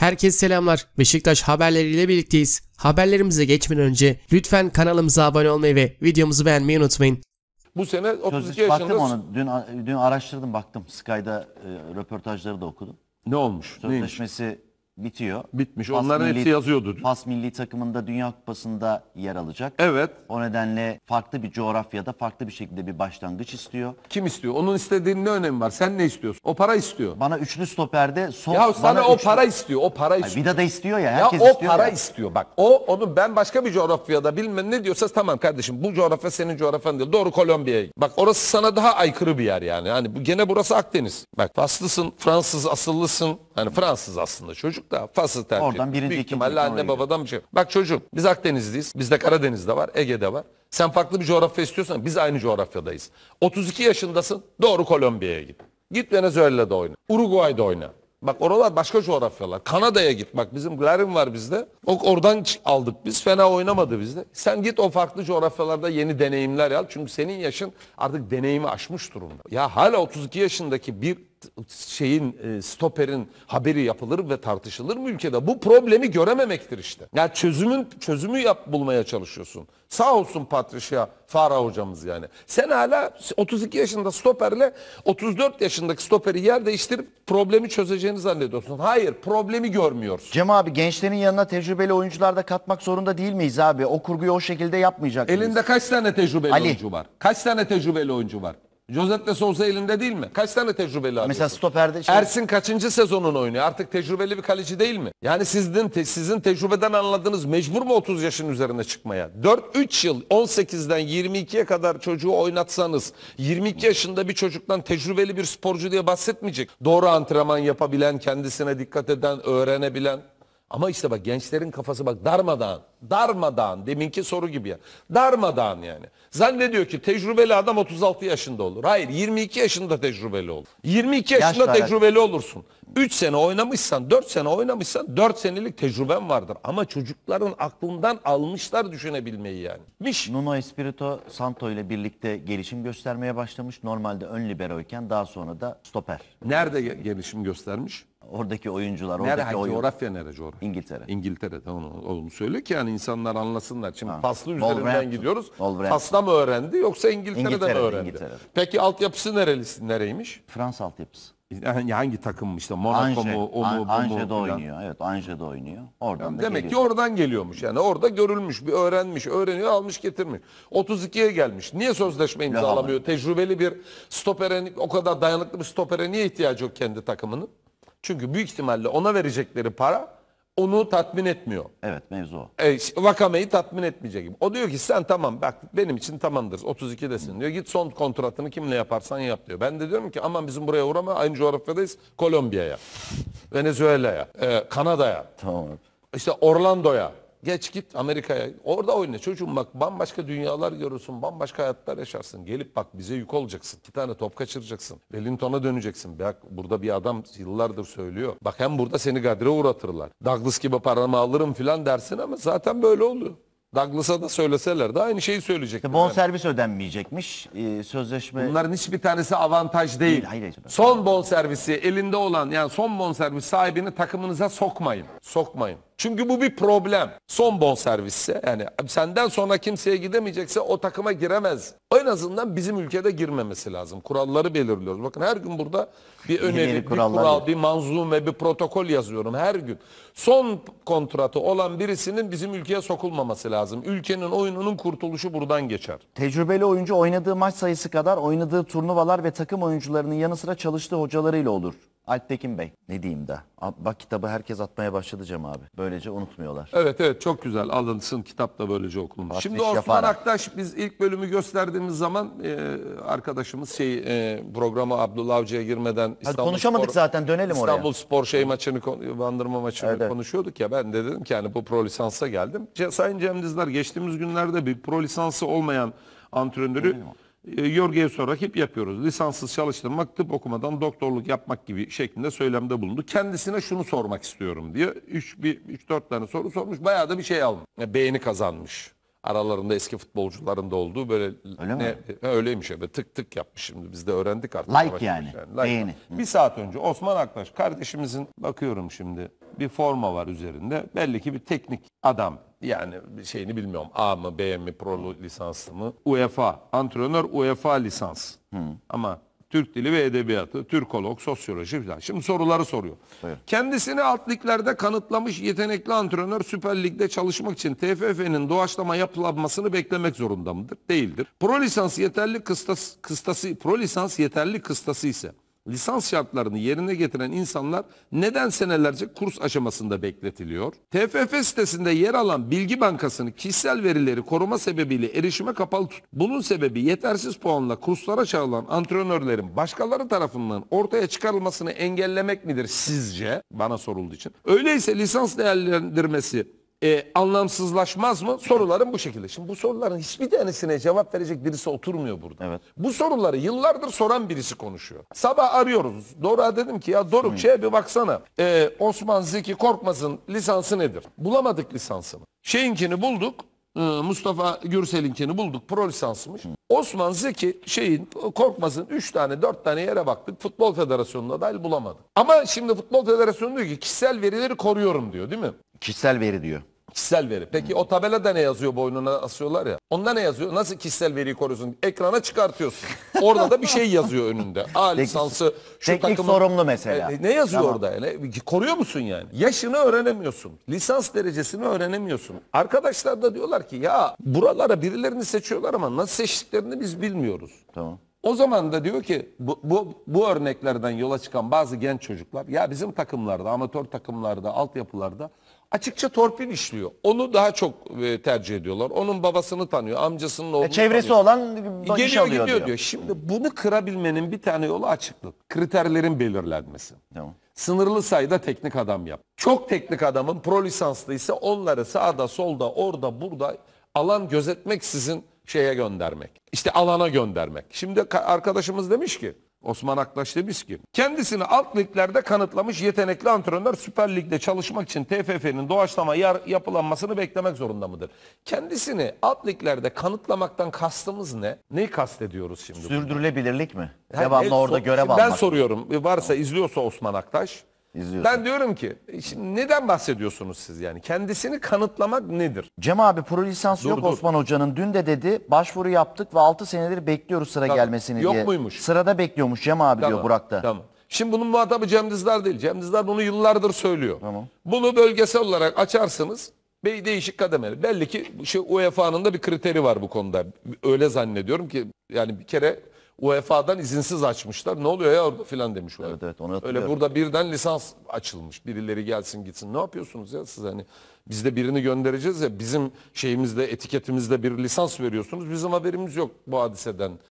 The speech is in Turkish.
Herkese selamlar. Beşiktaş haberleriyle birlikteyiz. Haberlerimize geçmeden önce lütfen kanalımıza abone olmayı ve videomuzu beğenmeyi unutmayın. Bu sene 32 yaşında... Baktım onu. Dün, dün araştırdım baktım. Sky'da e, röportajları da okudum. Ne olmuş? Sözleşmesi Neymiş? bitiyor. Bitmiş. Pas Onların milli, hepsi yazıyordu. Pas milli takımında Dünya Kupası'nda yer alacak. Evet. O nedenle farklı bir coğrafyada farklı bir şekilde bir başlangıç istiyor. Kim istiyor? Onun istediğinin ne önemi var? Sen ne istiyorsun? O para istiyor. Bana üçlü stoperde son... Ya sana o üçlü... para istiyor. O para istiyor. Ay, vida da istiyor ya. Herkes ya o istiyor para ya. istiyor. Bak o onu ben başka bir coğrafyada bilmem ne diyorsanız tamam kardeşim bu coğrafya senin coğrafyan değil. Doğru Kolombiya'ya. Bak orası sana daha aykırı bir yer yani. Yani bu gene burası Akdeniz. Bak Faslısın, Fransız asıllısın, Hani Fransız aslında çocuk da Fas'ı tercih Oradan etti. birinci, Büyük ikinci ihtimalle anne babadan bir şey. Bak çocuğum biz Akdeniz'deyiz, Bizde Karadeniz'de var, Ege'de var. Sen farklı bir coğrafya istiyorsan biz aynı coğrafyadayız. 32 yaşındasın doğru Kolombiya'ya git. Git Venezuela'da oyna. Uruguay'da oyna. Bak oralar başka coğrafyalar. Kanada'ya git. Bak bizim Glarin var bizde. O, oradan aldık biz. Fena oynamadı bizde. Sen git o farklı coğrafyalarda yeni deneyimler al. Çünkü senin yaşın artık deneyimi aşmış durumda. Ya hala 32 yaşındaki bir şeyin e, stoperin haberi yapılır ve tartışılır mı ülkede? Bu problemi görememektir işte. Ya yani çözümün çözümü yap bulmaya çalışıyorsun. Sağ olsun Patricia Farah hocamız yani. Sen hala 32 yaşında stoperle 34 yaşındaki stoperi yer değiştirip problemi çözeceğini zannediyorsun. Hayır, problemi görmüyoruz. Cem abi gençlerin yanına tecrübeli oyuncular da katmak zorunda değil miyiz abi? O kurguyu o şekilde yapmayacak Elinde kaç tane tecrübeli Ali. oyuncu var? Kaç tane tecrübeli oyuncu var? Josep de Souza elinde değil mi? Kaç tane tecrübeli arıyorsun? Mesela stoperde şey... Ersin kaçıncı sezonun oynuyor? Artık tecrübeli bir kaleci değil mi? Yani sizin te, sizin tecrübeden anladığınız mecbur mu 30 yaşın üzerine çıkmaya? 4-3 yıl 18'den 22'ye kadar çocuğu oynatsanız 22 yaşında bir çocuktan tecrübeli bir sporcu diye bahsetmeyecek. Doğru antrenman yapabilen, kendisine dikkat eden, öğrenebilen. Ama işte bak gençlerin kafası bak darmadağın. Darmadağın. Deminki soru gibi ya. Darmadağın yani. Zannediyor ki tecrübeli adam 36 yaşında olur. Hayır 22 yaşında tecrübeli olur. 22 yaşında Yaşlar, tecrübeli olursun. 3 sene oynamışsan, 4 sene oynamışsan 4 senelik tecrüben vardır. Ama çocukların aklından almışlar düşünebilmeyi yani. Miş. Nuno Espirito Santo ile birlikte gelişim göstermeye başlamış. Normalde ön libero iken daha sonra da stoper. Nerede gelişim göstermiş? Oradaki oyuncular, oradaki Nerede? oyun. Coğrafya nerede coğrafya? İngiltere. İngiltere'de onu, onu söylüyor ki yani insanlar anlasınlar. Şimdi ha. paslı üzerinden gidiyoruz. Pasla mı öğrendi yoksa İngiltere'den İngiltere'de, öğrendi? İngiltere. Peki altyapısı nerelisi, nereymiş? Fransa altyapısı. Yani hangi takım işte Monaco Ange, mu o mu bu mu? Ange'de oynuyor. Evet Ange'de oynuyor. Oradan yani demek geliyor. ki oradan geliyormuş. Yani orada görülmüş, bir öğrenmiş, öğreniyor, almış, getirmiş. 32'ye gelmiş. Niye sözleşme imzalamıyor? Tecrübeli bir stopere o kadar dayanıklı bir stopere niye ihtiyacı yok kendi takımının? Çünkü büyük ihtimalle ona verecekleri para onu tatmin etmiyor. Evet mevzu o. E, Vakame'yi tatmin etmeyecek gibi. O diyor ki sen tamam bak benim için tamamdır 32'desin diyor. Git son kontratını kimle yaparsan yap diyor. Ben de diyorum ki aman bizim buraya uğrama aynı coğrafyadayız Kolombiya'ya, Venezuela'ya, e, Kanada'ya, Tamam işte Orlando'ya. Geç git Amerika'ya. Orada oyna çocuğum bak bambaşka dünyalar görürsün. Bambaşka hayatlar yaşarsın. Gelip bak bize yük olacaksın. İki tane top kaçıracaksın. Wellington'a döneceksin. Bak burada bir adam yıllardır söylüyor. Bak hem burada seni gadire uğratırlar. Douglas gibi paramı alırım filan dersin ama zaten böyle oluyor. Douglas'a da söyleseler de aynı şeyi söyleyecek. Bon servis ödenmeyecekmiş. Ee, sözleşme... Bunların hiçbir tanesi avantaj değil. değil hayır. Son bon servisi elinde olan yani son bon servis sahibini takımınıza sokmayın. Sokmayın. Çünkü bu bir problem. Son bonservisse yani senden sonra kimseye gidemeyecekse o takıma giremez. En azından bizim ülkede girmemesi lazım. Kuralları belirliyoruz. Bakın her gün burada bir öneri, bir kural, bir manzum ve bir protokol yazıyorum her gün. Son kontratı olan birisinin bizim ülkeye sokulmaması lazım. Ülkenin oyununun kurtuluşu buradan geçer. Tecrübeli oyuncu oynadığı maç sayısı kadar oynadığı turnuvalar ve takım oyuncularının yanı sıra çalıştığı hocalarıyla olur. Alptekin Bey ne diyeyim de. Bak kitabı herkes atmaya başladı Cem abi. Böylece unutmuyorlar. Evet evet çok güzel alınsın kitap da böylece okunmuş. Şimdi Osman Şafara. Aktaş biz ilk bölümü gösterdiğimiz zaman e, arkadaşımız şey e, programa Abdullah Avcı'ya girmeden Hadi konuşamadık Spor, zaten dönelim İstanbul oraya. İstanbul Spor şey maçını bandırma maçını evet, konuşuyorduk ya ben de dedim ki yani bu pro lisansa geldim. Sayın Cem Dizler geçtiğimiz günlerde bir pro lisansı olmayan antrenörü e, Yorgevso hep yapıyoruz. Lisanssız çalıştırmak, tıp okumadan doktorluk yapmak gibi şeklinde söylemde bulundu. Kendisine şunu sormak istiyorum diye 3-4 tane soru sormuş. Bayağı da bir şey almış. Yani e, beğeni kazanmış. Aralarında eski futbolcuların da olduğu böyle Öyle ne, mi? öyleymiş evet tık tık yapmış şimdi biz de öğrendik artık. Like yani. yani. Like. Beğeni. Bir saat önce Osman Aktaş kardeşimizin bakıyorum şimdi bir forma var üzerinde. Belli ki bir teknik adam yani şeyini bilmiyorum A mı B mi pro lisanslı mı UEFA antrenör UEFA lisans Hı. ama Türk dili ve edebiyatı, Türkolog, sosyoloji falan. Şimdi soruları soruyor. Evet. Kendisini alt liglerde kanıtlamış yetenekli antrenör Süper Lig'de çalışmak için TFF'nin doğaçlama yapılanmasını beklemek zorunda mıdır? Değildir. Pro lisans yeterli kıstas, kıstası, pro lisans yeterli kıstası ise lisans şartlarını yerine getiren insanlar neden senelerce kurs aşamasında bekletiliyor? TFF sitesinde yer alan bilgi bankasını kişisel verileri koruma sebebiyle erişime kapalı tut. Bunun sebebi yetersiz puanla kurslara çağrılan antrenörlerin başkaları tarafından ortaya çıkarılmasını engellemek midir sizce? Bana sorulduğu için. Öyleyse lisans değerlendirmesi e, anlamsızlaşmaz mı? Sorularım bu şekilde. Şimdi bu soruların hiçbir tanesine cevap verecek birisi oturmuyor burada. Evet. Bu soruları yıllardır soran birisi konuşuyor. Sabah arıyoruz. Doruk'a dedim ki ya Doruk şeye bir baksana. E, Osman Zeki Korkmaz'ın lisansı nedir? Bulamadık lisansını. Şeyinkini bulduk. E, Mustafa Gürsel'inkini bulduk. Pro lisansmış. Osman Zeki şeyin Korkmaz'ın 3 tane 4 tane yere baktık. Futbol Federasyonu'na dahil bulamadık. Ama şimdi Futbol Federasyonu diyor ki kişisel verileri koruyorum diyor değil mi? Kişisel veri diyor. Kişisel veri. Peki o tabela da ne yazıyor boynuna asıyorlar ya. Onda ne yazıyor? Nasıl kişisel veriyi koruyorsun? Ekrana çıkartıyorsun. Orada da bir şey yazıyor önünde. A lisansı şu Teknik takımın- sorumlu mesela. E, ne yazıyor Tamam. orada? Yani? Koruyor musun yani? Yaşını öğrenemiyorsun. Lisans derecesini öğrenemiyorsun. Arkadaşlar da diyorlar ki ya buralara birilerini seçiyorlar ama nasıl seçtiklerini biz bilmiyoruz. Tamam. O zaman da diyor ki bu, bu, bu örneklerden yola çıkan bazı genç çocuklar ya bizim takımlarda, amatör takımlarda, altyapılarda açıkça torpil işliyor. Onu daha çok e, tercih ediyorlar. Onun babasını tanıyor, amcasının oğlunu e, Çevresi tanıyor. olan e, iş Geliyor alıyor diyor. diyor. Şimdi bunu kırabilmenin bir tane yolu açıklık. Kriterlerin belirlenmesi. Tamam. Sınırlı sayıda teknik adam yap. Çok teknik adamın pro ise onları sağda solda orada burada alan gözetmek sizin şeye göndermek. İşte alana göndermek. Şimdi arkadaşımız demiş ki Osman Aktaş demiş ki kendisini alt liglerde kanıtlamış yetenekli antrenör Süper Lig'de çalışmak için TFF'nin doğaçlama yar- yapılanmasını beklemek zorunda mıdır? Kendisini alt liglerde kanıtlamaktan kastımız ne? Neyi kastediyoruz şimdi? Sürdürülebilirlik mi? Yani Devamlı en orada son- görev almak. Ben soruyorum varsa izliyorsa Osman Aktaş İzliyorsun. Ben diyorum ki şimdi neden bahsediyorsunuz siz yani? Kendisini kanıtlamak nedir? Cem abi pro lisansı Dur, yok dur. Osman Hoca'nın. Dün de dedi başvuru yaptık ve 6 senedir bekliyoruz sıra Tamam. gelmesini Yok diye. muymuş? Sırada bekliyormuş Cem abi diyor Burak da. Tamam. Şimdi bunun muhatabı Cem Dizdar değil. Cem Dizdar bunu yıllardır söylüyor. Tamam. Bunu bölgesel olarak açarsınız. Bey değişik kademeli. Belli ki şu şey, UEFA'nın da bir kriteri var bu konuda. Öyle zannediyorum ki yani bir kere UEFA'dan izinsiz açmışlar. Ne oluyor ya orada filan demiş Evet evet onu Öyle burada birden lisans açılmış. Birileri gelsin gitsin. Ne yapıyorsunuz ya siz hani biz de birini göndereceğiz ya bizim şeyimizde etiketimizde bir lisans veriyorsunuz. Bizim haberimiz yok bu hadiseden.